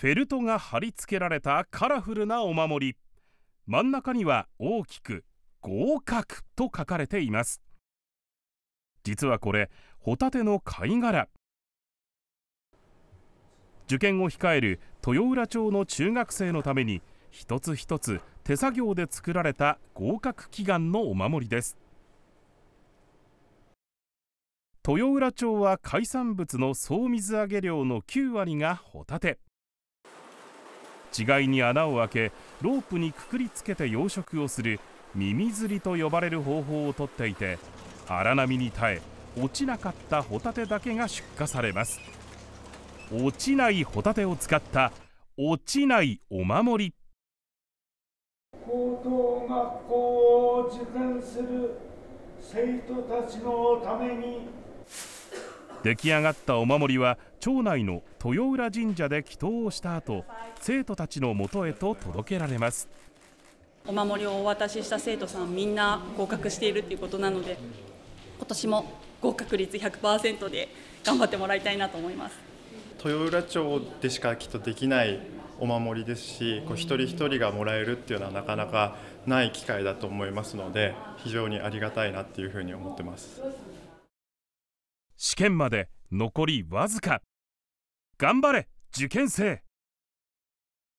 フェルトが貼り付けられたカラフルなお守り真ん中には大きく「合格」と書かれています実はこれホタテの貝殻受験を控える豊浦町の中学生のために一つ一つ手作業で作られた合格祈願のお守りです豊浦町は海産物の総水揚げ量の9割がホタテ稚貝に穴を開けロープにくくりつけて養殖をする耳釣りと呼ばれる方法をとっていて荒波に耐え落ちなかったホタテだけが出荷されます落ちないホタテを使った落ちないお守り高等学校を受験する生徒たちのために出来上がったお守りは町内の豊浦神社で祈祷をした後生徒たちのもとへと届けられますお守りをお渡しした生徒さんみんな合格しているということなので今年も合格率100%で頑張ってもらいたいなと思います豊浦町でしかきっとできないお守りですしこう一人一人がもらえるっていうのはなかなかない機会だと思いますので非常にありがたいなっていうふうに思ってます。試験まで残りわずか頑張れ受験生